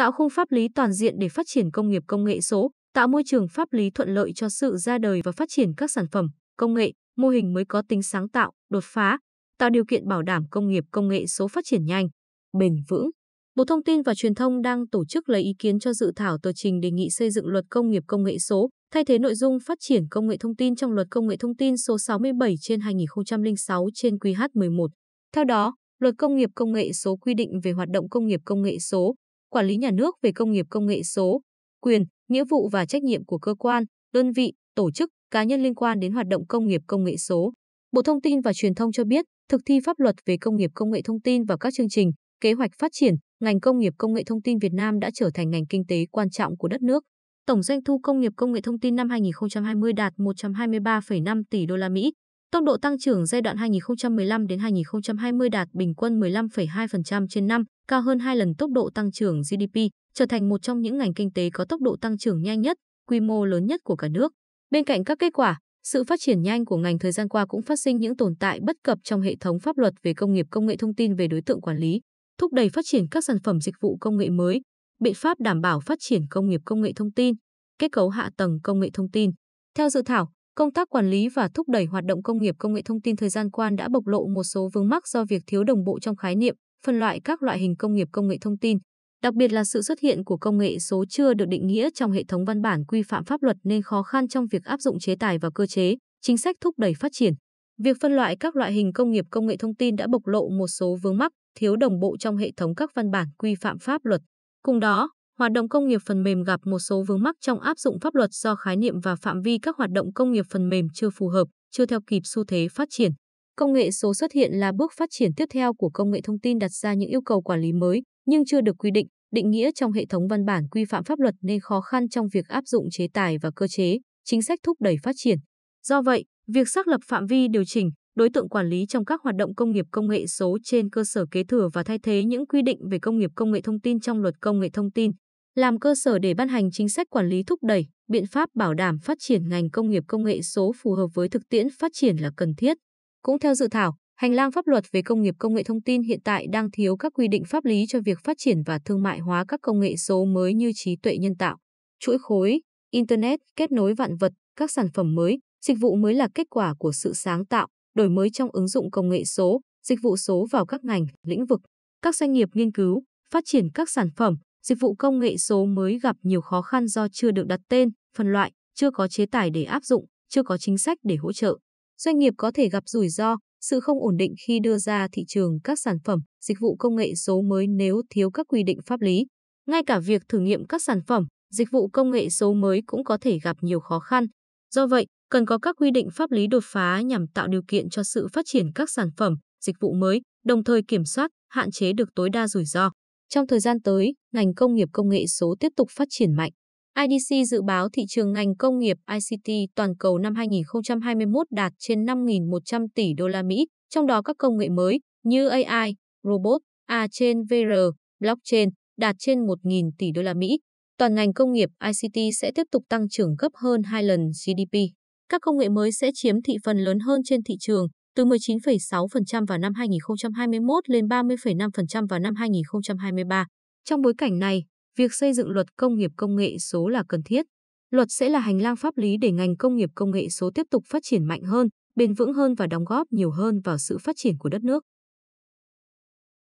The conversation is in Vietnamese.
tạo khung pháp lý toàn diện để phát triển công nghiệp công nghệ số, tạo môi trường pháp lý thuận lợi cho sự ra đời và phát triển các sản phẩm, công nghệ, mô hình mới có tính sáng tạo, đột phá, tạo điều kiện bảo đảm công nghiệp công nghệ số phát triển nhanh, bền vững. Bộ Thông tin và Truyền thông đang tổ chức lấy ý kiến cho dự thảo tờ trình đề nghị xây dựng luật công nghiệp công nghệ số, thay thế nội dung phát triển công nghệ thông tin trong luật công nghệ thông tin số 67 trên 2006 trên QH11. Theo đó, luật công nghiệp công nghệ số quy định về hoạt động công nghiệp công nghệ số, quản lý nhà nước về công nghiệp công nghệ số, quyền, nghĩa vụ và trách nhiệm của cơ quan, đơn vị, tổ chức, cá nhân liên quan đến hoạt động công nghiệp công nghệ số. Bộ Thông tin và Truyền thông cho biết, thực thi pháp luật về công nghiệp công nghệ thông tin và các chương trình, kế hoạch phát triển, ngành công nghiệp công nghệ thông tin Việt Nam đã trở thành ngành kinh tế quan trọng của đất nước. Tổng doanh thu công nghiệp công nghệ thông tin năm 2020 đạt 123,5 tỷ đô la Mỹ, Tốc độ tăng trưởng giai đoạn 2015 đến 2020 đạt bình quân 15,2% trên năm, cao hơn 2 lần tốc độ tăng trưởng GDP, trở thành một trong những ngành kinh tế có tốc độ tăng trưởng nhanh nhất, quy mô lớn nhất của cả nước. Bên cạnh các kết quả, sự phát triển nhanh của ngành thời gian qua cũng phát sinh những tồn tại bất cập trong hệ thống pháp luật về công nghiệp công nghệ thông tin về đối tượng quản lý, thúc đẩy phát triển các sản phẩm dịch vụ công nghệ mới, biện pháp đảm bảo phát triển công nghiệp công nghệ thông tin, kết cấu hạ tầng công nghệ thông tin. Theo dự thảo, Công tác quản lý và thúc đẩy hoạt động công nghiệp công nghệ thông tin thời gian qua đã bộc lộ một số vướng mắc do việc thiếu đồng bộ trong khái niệm, phân loại các loại hình công nghiệp công nghệ thông tin, đặc biệt là sự xuất hiện của công nghệ số chưa được định nghĩa trong hệ thống văn bản quy phạm pháp luật nên khó khăn trong việc áp dụng chế tài và cơ chế, chính sách thúc đẩy phát triển. Việc phân loại các loại hình công nghiệp công nghệ thông tin đã bộc lộ một số vướng mắc, thiếu đồng bộ trong hệ thống các văn bản quy phạm pháp luật. Cùng đó, hoạt động công nghiệp phần mềm gặp một số vướng mắc trong áp dụng pháp luật do khái niệm và phạm vi các hoạt động công nghiệp phần mềm chưa phù hợp, chưa theo kịp xu thế phát triển. Công nghệ số xuất hiện là bước phát triển tiếp theo của công nghệ thông tin đặt ra những yêu cầu quản lý mới nhưng chưa được quy định, định nghĩa trong hệ thống văn bản quy phạm pháp luật nên khó khăn trong việc áp dụng chế tài và cơ chế, chính sách thúc đẩy phát triển. Do vậy, việc xác lập phạm vi điều chỉnh, đối tượng quản lý trong các hoạt động công nghiệp công nghệ số trên cơ sở kế thừa và thay thế những quy định về công nghiệp công nghệ thông tin trong luật công nghệ thông tin làm cơ sở để ban hành chính sách quản lý thúc đẩy, biện pháp bảo đảm phát triển ngành công nghiệp công nghệ số phù hợp với thực tiễn phát triển là cần thiết. Cũng theo dự thảo, hành lang pháp luật về công nghiệp công nghệ thông tin hiện tại đang thiếu các quy định pháp lý cho việc phát triển và thương mại hóa các công nghệ số mới như trí tuệ nhân tạo, chuỗi khối, internet, kết nối vạn vật, các sản phẩm mới, dịch vụ mới là kết quả của sự sáng tạo, đổi mới trong ứng dụng công nghệ số, dịch vụ số vào các ngành, lĩnh vực. Các doanh nghiệp nghiên cứu, phát triển các sản phẩm, dịch vụ công nghệ số mới gặp nhiều khó khăn do chưa được đặt tên, phân loại, chưa có chế tài để áp dụng, chưa có chính sách để hỗ trợ. Doanh nghiệp có thể gặp rủi ro, sự không ổn định khi đưa ra thị trường các sản phẩm, dịch vụ công nghệ số mới nếu thiếu các quy định pháp lý. Ngay cả việc thử nghiệm các sản phẩm, dịch vụ công nghệ số mới cũng có thể gặp nhiều khó khăn. Do vậy, cần có các quy định pháp lý đột phá nhằm tạo điều kiện cho sự phát triển các sản phẩm, dịch vụ mới, đồng thời kiểm soát, hạn chế được tối đa rủi ro. Trong thời gian tới, ngành công nghiệp công nghệ số tiếp tục phát triển mạnh. IDC dự báo thị trường ngành công nghiệp ICT toàn cầu năm 2021 đạt trên 5.100 tỷ đô la Mỹ, trong đó các công nghệ mới như AI, robot, A trên VR, blockchain đạt trên 1.000 tỷ đô la Mỹ. Toàn ngành công nghiệp ICT sẽ tiếp tục tăng trưởng gấp hơn 2 lần GDP. Các công nghệ mới sẽ chiếm thị phần lớn hơn trên thị trường, từ 19,6% vào năm 2021 lên 30,5% vào năm 2023. Trong bối cảnh này, việc xây dựng luật công nghiệp công nghệ số là cần thiết. Luật sẽ là hành lang pháp lý để ngành công nghiệp công nghệ số tiếp tục phát triển mạnh hơn, bền vững hơn và đóng góp nhiều hơn vào sự phát triển của đất nước.